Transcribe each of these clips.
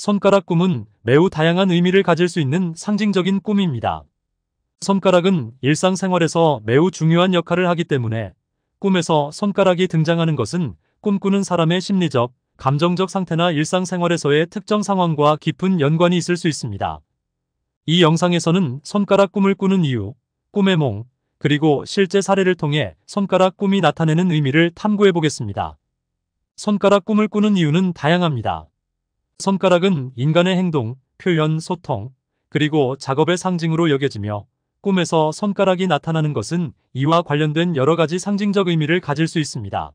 손가락 꿈은 매우 다양한 의미를 가질 수 있는 상징적인 꿈입니다. 손가락은 일상생활에서 매우 중요한 역할을 하기 때문에 꿈에서 손가락이 등장하는 것은 꿈꾸는 사람의 심리적, 감정적 상태나 일상생활에서의 특정 상황과 깊은 연관이 있을 수 있습니다. 이 영상에서는 손가락 꿈을 꾸는 이유, 꿈의 몽, 그리고 실제 사례를 통해 손가락 꿈이 나타내는 의미를 탐구해 보겠습니다. 손가락 꿈을 꾸는 이유는 다양합니다. 손가락은 인간의 행동, 표현, 소통, 그리고 작업의 상징으로 여겨지며 꿈에서 손가락이 나타나는 것은 이와 관련된 여러 가지 상징적 의미를 가질 수 있습니다.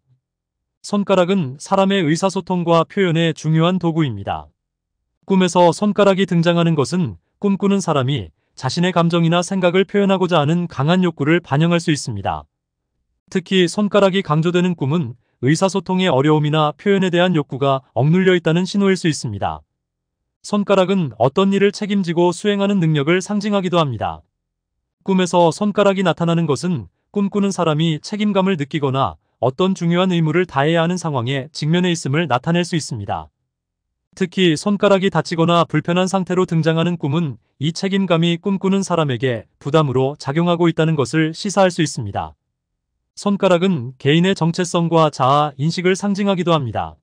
손가락은 사람의 의사소통과 표현의 중요한 도구입니다. 꿈에서 손가락이 등장하는 것은 꿈꾸는 사람이 자신의 감정이나 생각을 표현하고자 하는 강한 욕구를 반영할 수 있습니다. 특히 손가락이 강조되는 꿈은 의사소통의 어려움이나 표현에 대한 욕구가 억눌려 있다는 신호일 수 있습니다. 손가락은 어떤 일을 책임지고 수행하는 능력을 상징하기도 합니다. 꿈에서 손가락이 나타나는 것은 꿈꾸는 사람이 책임감을 느끼거나 어떤 중요한 의무를 다해야 하는 상황에 직면해 있음을 나타낼 수 있습니다. 특히 손가락이 다치거나 불편한 상태로 등장하는 꿈은 이 책임감이 꿈꾸는 사람에게 부담으로 작용하고 있다는 것을 시사할 수 있습니다. 손가락은 개인의 정체성과 자아, 인식을 상징하기도 합니다.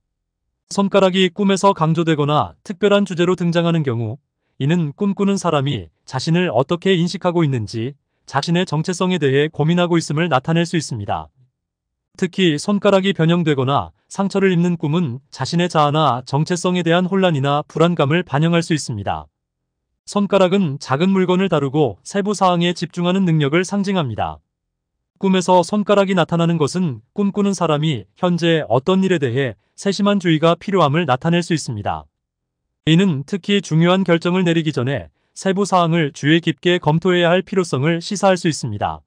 손가락이 꿈에서 강조되거나 특별한 주제로 등장하는 경우 이는 꿈꾸는 사람이 자신을 어떻게 인식하고 있는지 자신의 정체성에 대해 고민하고 있음을 나타낼 수 있습니다. 특히 손가락이 변형되거나 상처를 입는 꿈은 자신의 자아나 정체성에 대한 혼란이나 불안감을 반영할 수 있습니다. 손가락은 작은 물건을 다루고 세부 사항에 집중하는 능력을 상징합니다. 꿈에서 손가락이 나타나는 것은 꿈꾸는 사람이 현재 어떤 일에 대해 세심한 주의가 필요함을 나타낼 수 있습니다. 이는 특히 중요한 결정을 내리기 전에 세부 사항을 주의 깊게 검토해야 할 필요성을 시사할 수 있습니다.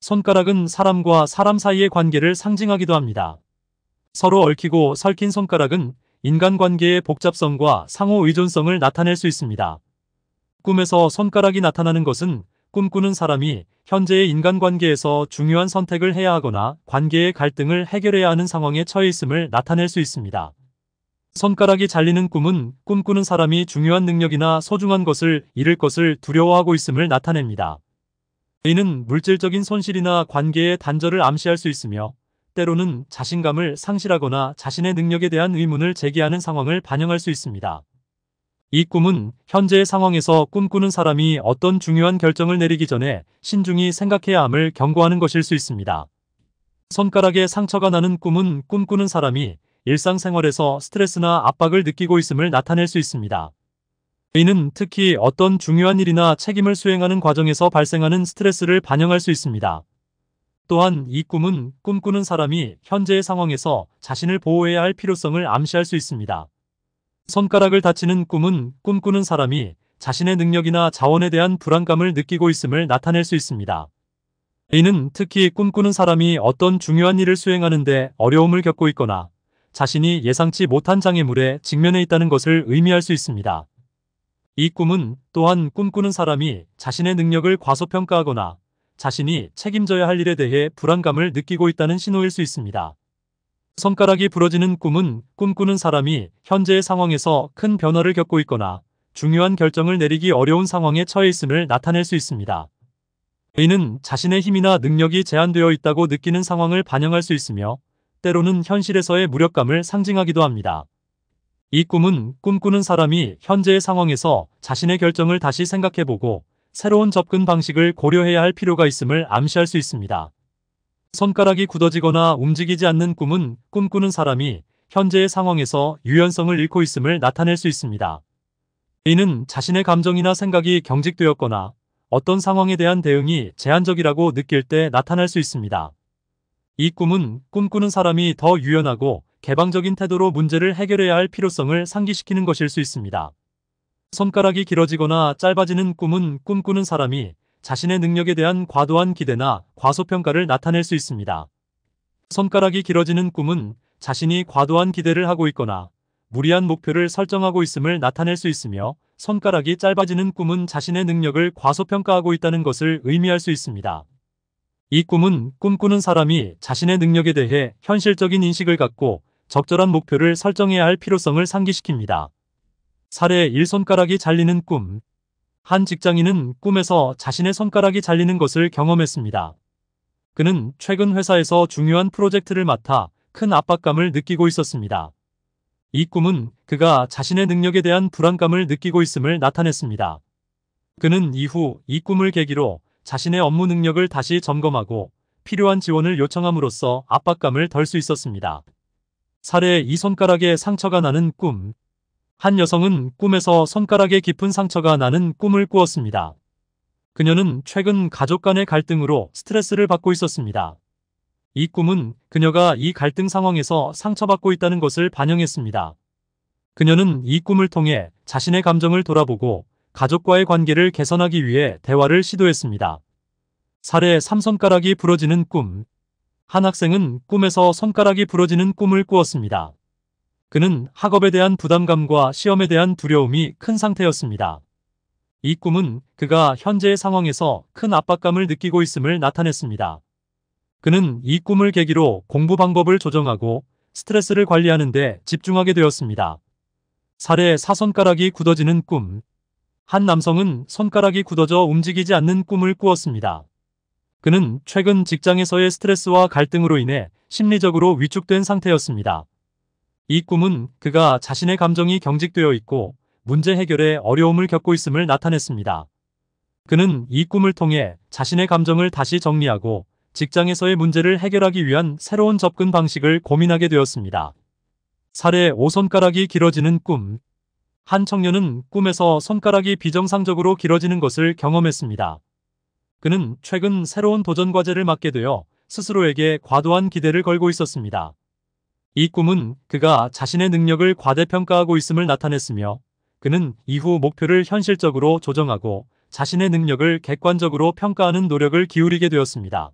손가락은 사람과 사람 사이의 관계를 상징하기도 합니다. 서로 얽히고 설킨 손가락은 인간관계의 복잡성과 상호 의존성을 나타낼 수 있습니다. 꿈에서 손가락이 나타나는 것은 꿈꾸는 사람이 현재의 인간관계에서 중요한 선택을 해야 하거나 관계의 갈등을 해결해야 하는 상황에 처해 있음을 나타낼 수 있습니다. 손가락이 잘리는 꿈은 꿈꾸는 사람이 중요한 능력이나 소중한 것을 잃을 것을 두려워하고 있음을 나타냅니다. 이는 물질적인 손실이나 관계의 단절을 암시할 수 있으며 때로는 자신감을 상실하거나 자신의 능력에 대한 의문을 제기하는 상황을 반영할 수 있습니다. 이 꿈은 현재의 상황에서 꿈꾸는 사람이 어떤 중요한 결정을 내리기 전에 신중히 생각해야 함을 경고하는 것일 수 있습니다. 손가락에 상처가 나는 꿈은 꿈꾸는 사람이 일상생활에서 스트레스나 압박을 느끼고 있음을 나타낼 수 있습니다. 이는 특히 어떤 중요한 일이나 책임을 수행하는 과정에서 발생하는 스트레스를 반영할 수 있습니다. 또한 이 꿈은 꿈꾸는 사람이 현재의 상황에서 자신을 보호해야 할 필요성을 암시할 수 있습니다. 손가락을 다치는 꿈은 꿈꾸는 사람이 자신의 능력이나 자원에 대한 불안감을 느끼고 있음을 나타낼 수 있습니다. 이는 특히 꿈꾸는 사람이 어떤 중요한 일을 수행하는데 어려움을 겪고 있거나 자신이 예상치 못한 장애물에 직면해 있다는 것을 의미할 수 있습니다. 이 꿈은 또한 꿈꾸는 사람이 자신의 능력을 과소평가하거나 자신이 책임져야 할 일에 대해 불안감을 느끼고 있다는 신호일 수 있습니다. 손가락이 부러지는 꿈은 꿈꾸는 사람이 현재의 상황에서 큰 변화를 겪고 있거나 중요한 결정을 내리기 어려운 상황에 처해 있음을 나타낼 수 있습니다. 이는 자신의 힘이나 능력이 제한되어 있다고 느끼는 상황을 반영할 수 있으며 때로는 현실에서의 무력감을 상징하기도 합니다. 이 꿈은 꿈꾸는 사람이 현재의 상황에서 자신의 결정을 다시 생각해보고 새로운 접근 방식을 고려해야 할 필요가 있음을 암시할 수 있습니다. 손가락이 굳어지거나 움직이지 않는 꿈은 꿈꾸는 사람이 현재의 상황에서 유연성을 잃고 있음을 나타낼 수 있습니다. 이는 자신의 감정이나 생각이 경직되었거나 어떤 상황에 대한 대응이 제한적이라고 느낄 때 나타날 수 있습니다. 이 꿈은 꿈꾸는 사람이 더 유연하고 개방적인 태도로 문제를 해결해야 할 필요성을 상기시키는 것일 수 있습니다. 손가락이 길어지거나 짧아지는 꿈은 꿈꾸는 사람이 자신의 능력에 대한 과도한 기대나 과소평가를 나타낼 수 있습니다. 손가락이 길어지는 꿈은 자신이 과도한 기대를 하고 있거나 무리한 목표를 설정하고 있음을 나타낼 수 있으며 손가락이 짧아지는 꿈은 자신의 능력을 과소평가하고 있다는 것을 의미할 수 있습니다. 이 꿈은 꿈꾸는 사람이 자신의 능력에 대해 현실적인 인식을 갖고 적절한 목표를 설정해야 할 필요성을 상기시킵니다. 사례 1손가락이 잘리는 꿈한 직장인은 꿈에서 자신의 손가락이 잘리는 것을 경험했습니다. 그는 최근 회사에서 중요한 프로젝트를 맡아 큰 압박감을 느끼고 있었습니다. 이 꿈은 그가 자신의 능력에 대한 불안감을 느끼고 있음을 나타냈습니다. 그는 이후 이 꿈을 계기로 자신의 업무 능력을 다시 점검하고 필요한 지원을 요청함으로써 압박감을 덜 수 있었습니다. 사례 이 손가락에 상처가 나는 꿈한 여성은 꿈에서 손가락에 깊은 상처가 나는 꿈을 꾸었습니다. 그녀는 최근 가족 간의 갈등으로 스트레스를 받고 있었습니다. 이 꿈은 그녀가 이 갈등 상황에서 상처받고 있다는 것을 반영했습니다. 그녀는 이 꿈을 통해 자신의 감정을 돌아보고 가족과의 관계를 개선하기 위해 대화를 시도했습니다. 사례 3손가락이 부러지는 꿈 한 학생은 꿈에서 손가락이 부러지는 꿈을 꾸었습니다. 그는 학업에 대한 부담감과 시험에 대한 두려움이 큰 상태였습니다. 이 꿈은 그가 현재의 상황에서 큰 압박감을 느끼고 있음을 나타냈습니다. 그는 이 꿈을 계기로 공부 방법을 조정하고 스트레스를 관리하는 데 집중하게 되었습니다. 살에 사손가락이 굳어지는 꿈. 한 남성은 손가락이 굳어져 움직이지 않는 꿈을 꾸었습니다. 그는 최근 직장에서의 스트레스와 갈등으로 인해 심리적으로 위축된 상태였습니다. 이 꿈은 그가 자신의 감정이 경직되어 있고 문제 해결에 어려움을 겪고 있음을 나타냈습니다. 그는 이 꿈을 통해 자신의 감정을 다시 정리하고 직장에서의 문제를 해결하기 위한 새로운 접근 방식을 고민하게 되었습니다. 사례 5손가락이 길어지는 꿈 한 청년은 꿈에서 손가락이 비정상적으로 길어지는 것을 경험했습니다. 그는 최근 새로운 도전 과제를 맡게 되어 스스로에게 과도한 기대를 걸고 있었습니다. 이 꿈은 그가 자신의 능력을 과대평가하고 있음을 나타냈으며 그는 이후 목표를 현실적으로 조정하고 자신의 능력을 객관적으로 평가하는 노력을 기울이게 되었습니다.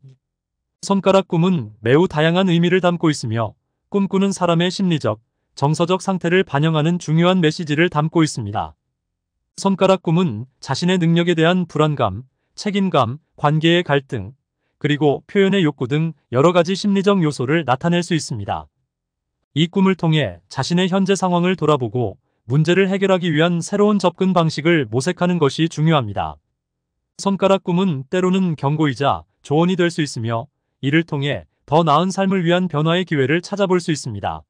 손가락 꿈은 매우 다양한 의미를 담고 있으며 꿈꾸는 사람의 심리적, 정서적 상태를 반영하는 중요한 메시지를 담고 있습니다. 손가락 꿈은 자신의 능력에 대한 불안감, 책임감, 관계의 갈등, 그리고 표현의 욕구 등 여러 가지 심리적 요소를 나타낼 수 있습니다. 이 꿈을 통해 자신의 현재 상황을 돌아보고 문제를 해결하기 위한 새로운 접근 방식을 모색하는 것이 중요합니다. 손가락 꿈은 때로는 경고이자 조언이 될 수 있으며 이를 통해 더 나은 삶을 위한 변화의 기회를 찾아볼 수 있습니다.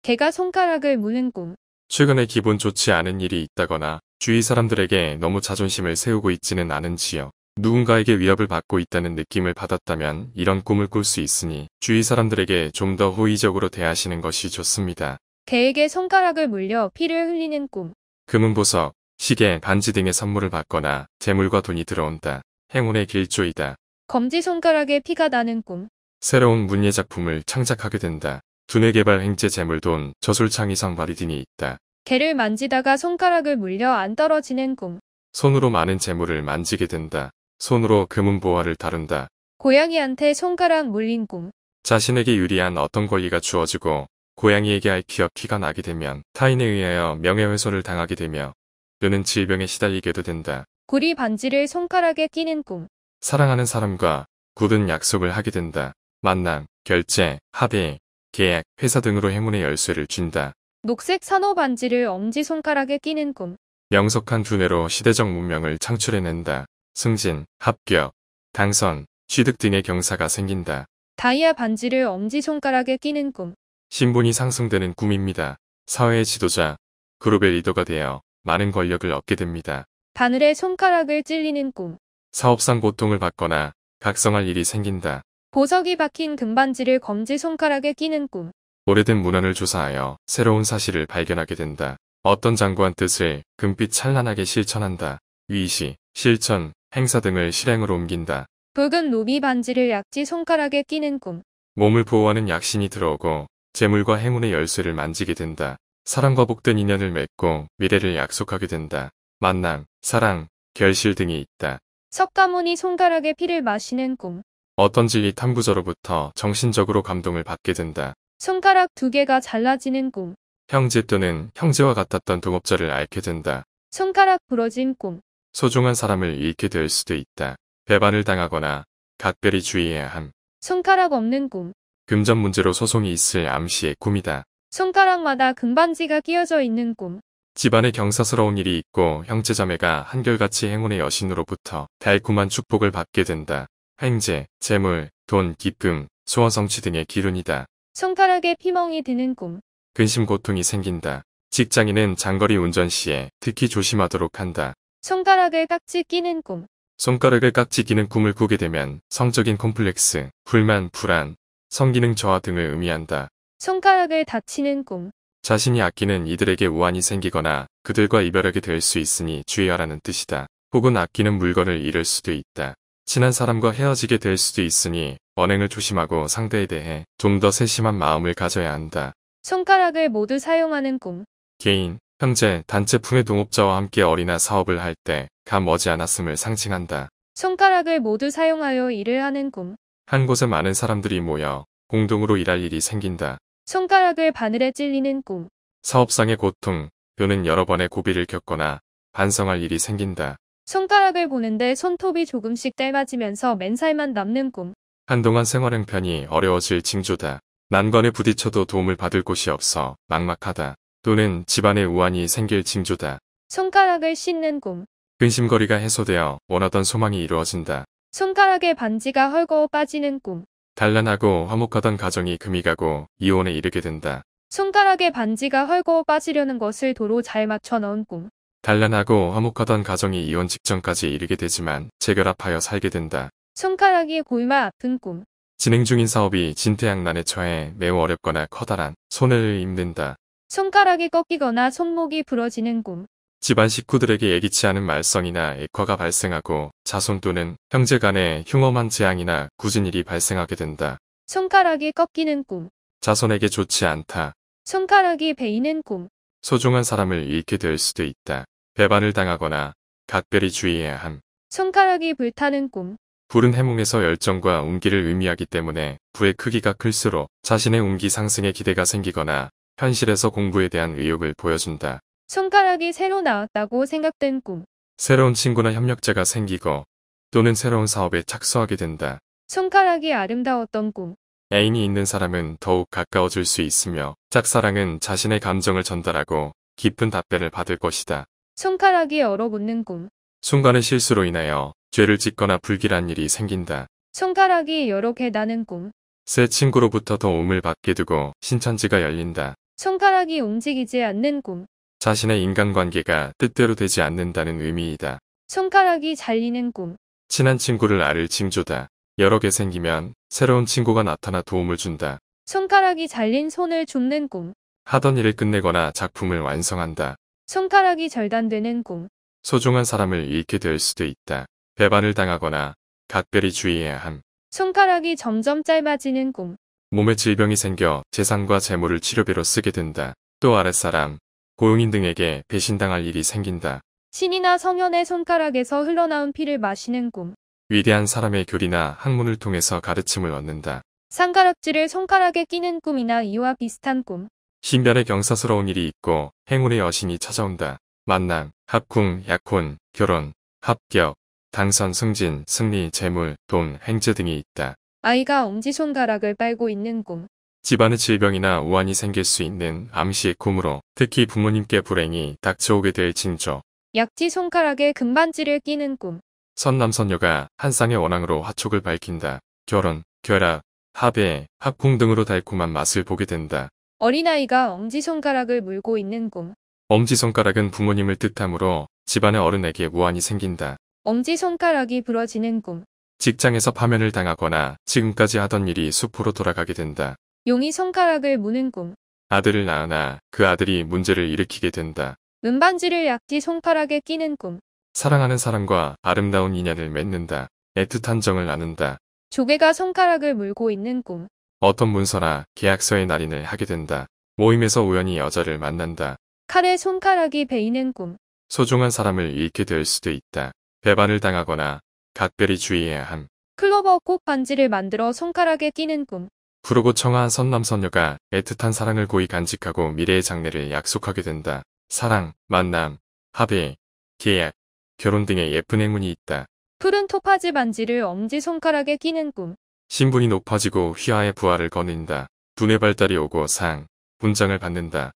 개가 손가락을 무는 꿈 최근에 기분 좋지 않은 일이 있다거나 주위 사람들에게 너무 자존심을 세우고 있지는 않은지요. 누군가에게 위협을 받고 있다는 느낌을 받았다면 이런 꿈을 꿀 수 있으니 주위 사람들에게 좀 더 호의적으로 대하시는 것이 좋습니다. 개에게 손가락을 물려 피를 흘리는 꿈. 금은 보석, 시계, 반지 등의 선물을 받거나 재물과 돈이 들어온다. 행운의 길조이다. 검지 손가락에 피가 나는 꿈. 새로운 문예 작품을 창작하게 된다. 두뇌 개발 행제 재물 돈, 저술 창의성 바리딘이 있다. 개를 만지다가 손가락을 물려 안 떨어지는 꿈. 손으로 많은 재물을 만지게 된다. 손으로 금은보화를 다룬다. 고양이한테 손가락 물린 꿈. 자신에게 유리한 어떤 권리가 주어지고 고양이에게 할기어기가 나게 되면 타인에 의하여 명예훼손을 당하게 되며 뇌는 질병에 시달리게도 된다. 구리 반지를 손가락에 끼는 꿈. 사랑하는 사람과 굳은 약속을 하게 된다. 만남, 결제, 합의, 계약, 회사 등으로 행운의 열쇠를 준다 녹색 산호 반지를 엄지손가락에 끼는 꿈. 명석한 두뇌로 시대적 문명을 창출해낸다. 승진, 합격, 당선, 취득 등의 경사가 생긴다. 다이아 반지를 엄지손가락에 끼는 꿈. 신분이 상승되는 꿈입니다. 사회의 지도자, 그룹의 리더가 되어 많은 권력을 얻게 됩니다. 바늘에 손가락을 찔리는 꿈. 사업상 고통을 받거나 각성할 일이 생긴다. 보석이 박힌 금반지를 검지손가락에 끼는 꿈. 오래된 문헌을 조사하여 새로운 사실을 발견하게 된다. 어떤 장구한 뜻을 금빛 찬란하게 실천한다. 위시, 실천, 행사 등을 실행으로 옮긴다. 붉은 노비 반지를 약지 손가락에 끼는 꿈. 몸을 보호하는 약신이 들어오고 재물과 행운의 열쇠를 만지게 된다. 사랑과 복된 인연을 맺고 미래를 약속하게 된다. 만남, 사랑, 결실 등이 있다. 석가모니 손가락에 피를 마시는 꿈. 어떤질이 탐구자로부터 정신적으로 감동을 받게 된다. 손가락 두 개가 잘라지는 꿈. 형제 또는 형제와 같았던 동업자를 앓게 된다. 손가락 부러진 꿈. 소중한 사람을 잃게 될 수도 있다. 배반을 당하거나 각별히 주의해야 함. 손가락 없는 꿈. 금전 문제로 소송이 있을 암시의 꿈이다. 손가락마다 금반지가 끼어져 있는 꿈. 집안에 경사스러운 일이 있고 형제자매가 한결같이 행운의 여신으로부터 달콤한 축복을 받게 된다. 행제, 재물, 돈, 기쁨, 소원 성취 등의 기운이다 손가락에 피멍이 드는 꿈. 근심 고통이 생긴다. 직장인은 장거리 운전 시에 특히 조심하도록 한다. 손가락을 깍지 끼는 꿈. 손가락을 깍지 끼는 꿈을 꾸게 되면 성적인 콤플렉스, 불만, 불안, 성기능 저하 등을 의미한다. 손가락을 다치는 꿈. 자신이 아끼는 이들에게 우환이 생기거나 그들과 이별하게 될 수 있으니 주의하라는 뜻이다. 혹은 아끼는 물건을 잃을 수도 있다. 친한 사람과 헤어지게 될 수도 있으니 언행을 조심하고 상대에 대해 좀 더 세심한 마음을 가져야 한다. 손가락을 모두 사용하는 꿈. 개인, 현재 단체 품의 동업자와 함께 어린아 사업을 할 때감 머지않았음을 상징한다. 손가락을 모두 사용하여 일을 하는 꿈. 한 곳에 많은 사람들이 모여 공동으로 일할 일이 생긴다. 손가락을 바늘에 찔리는 꿈. 사업상의 고통 또는 여러 번의 고비를 겪거나 반성할 일이 생긴다. 손가락을 보는데 손톱이 조금씩 떼맞으면서 맨살만 남는 꿈. 한동안 생활 행편이 어려워질 징조다. 난관에 부딪혀도 도움을 받을 곳이 없어 막막하다. 또는 집안의 우환이 생길 징조다. 손가락을 씻는 꿈. 근심거리가 해소되어 원하던 소망이 이루어진다. 손가락의 반지가 헐거워 빠지는 꿈. 단란하고 화목하던 가정이 금이 가고 이혼에 이르게 된다. 손가락의 반지가 헐거워 빠지려는 것을 도로 잘 맞춰 넣은 꿈. 단란하고 화목하던 가정이 이혼 직전까지 이르게 되지만 재결합하여 살게 된다. 손가락이 골마 아픈 꿈. 진행 중인 사업이 진퇴양난에 처해 매우 어렵거나 커다란 손을를 입는다. 손가락이 꺾이거나 손목이 부러지는 꿈. 집안 식구들에게 예기치 않은 말썽이나 액화가 발생하고 자손 또는 형제 간에 흉엄한 재앙이나 굳은 일이 발생하게 된다. 손가락이 꺾이는 꿈. 자손에게 좋지 않다. 손가락이 베이는 꿈. 소중한 사람을 잃게 될 수도 있다. 배반을 당하거나 각별히 주의해야 함. 손가락이 불타는 꿈. 불은 해몽에서 열정과 운기를 의미하기 때문에 부의 크기가 클수록 자신의 운기 상승에 기대가 생기거나 현실에서 공부에 대한 의욕을 보여준다. 손가락이 새로 나왔다고 생각된 꿈. 새로운 친구나 협력자가 생기고 또는 새로운 사업에 착수하게 된다. 손가락이 아름다웠던 꿈. 애인이 있는 사람은 더욱 가까워질 수 있으며 짝사랑은 자신의 감정을 전달하고 깊은 답변을 받을 것이다. 손가락이 얼어붙는 꿈. 순간의 실수로 인하여 죄를 짓거나 불길한 일이 생긴다. 손가락이 여러 개 나는 꿈. 새 친구로부터 도움을 받게 되고 신천지가 열린다. 손가락이 움직이지 않는 꿈. 자신의 인간관계가 뜻대로 되지 않는다는 의미이다. 손가락이 잘리는 꿈. 친한 친구를 알을 징조다. 여러 개 생기면 새로운 친구가 나타나 도움을 준다. 손가락이 잘린 손을 줍는 꿈. 하던 일을 끝내거나 작품을 완성한다. 손가락이 절단되는 꿈. 소중한 사람을 잃게 될 수도 있다. 배반을 당하거나 각별히 주의해야 함. 손가락이 점점 짧아지는 꿈. 몸에 질병이 생겨 재산과 재물을 치료비로 쓰게 된다. 또 아랫사람, 고용인 등에게 배신당할 일이 생긴다. 신이나 성현의 손가락에서 흘러나온 피를 마시는 꿈. 위대한 사람의 교리나 학문을 통해서 가르침을 얻는다. 상가락지를 손가락에 끼는 꿈이나 이와 비슷한 꿈. 신변에 경사스러운 일이 있고 행운의 여신이 찾아온다. 만남, 합궁, 약혼, 결혼, 합격, 당선, 승진, 승리, 재물, 돈, 행제 등이 있다. 아이가 엄지손가락을 빨고 있는 꿈. 집안의 질병이나 우환이 생길 수 있는 암시의 꿈으로 특히 부모님께 불행이 닥쳐오게 될 징조. 약지 손가락에 금반지를 끼는 꿈. 선남선녀가 한 쌍의 원앙으로 화촉을 밝힌다. 결혼, 결합, 합의, 합궁 등으로 달콤한 맛을 보게 된다. 어린아이가 엄지손가락을 물고 있는 꿈. 엄지손가락은 부모님을 뜻하므로 집안의 어른에게 우환이 생긴다. 엄지손가락이 부러지는 꿈. 직장에서 파면을 당하거나 지금까지 하던 일이 숲으로 돌아가게 된다. 용이 손가락을 무는 꿈. 아들을 낳으나 그 아들이 문제를 일으키게 된다. 은반지를 약지 손가락에 끼는 꿈. 사랑하는 사람과 아름다운 인연을 맺는다. 애틋한 정을 나눈다. 조개가 손가락을 물고 있는 꿈. 어떤 문서나 계약서에 날인을 하게 된다. 모임에서 우연히 여자를 만난다. 칼에 손가락이 베이는 꿈. 소중한 사람을 잃게 될 수도 있다. 배반을 당하거나 각별히 주의해야 함. 클로버 꽃 반지를 만들어 손가락에 끼는 꿈. 푸르고 청아한 선남선녀가 애틋한 사랑을 고이 간직하고 미래의 장래를 약속하게 된다. 사랑, 만남, 합의, 계약, 결혼 등의 예쁜 행운이 있다. 푸른 토파즈 반지를 엄지손가락에 끼는 꿈. 신분이 높아지고 휘하의 부하를 거느다 두뇌 발달이 오고 상, 분장을 받는다.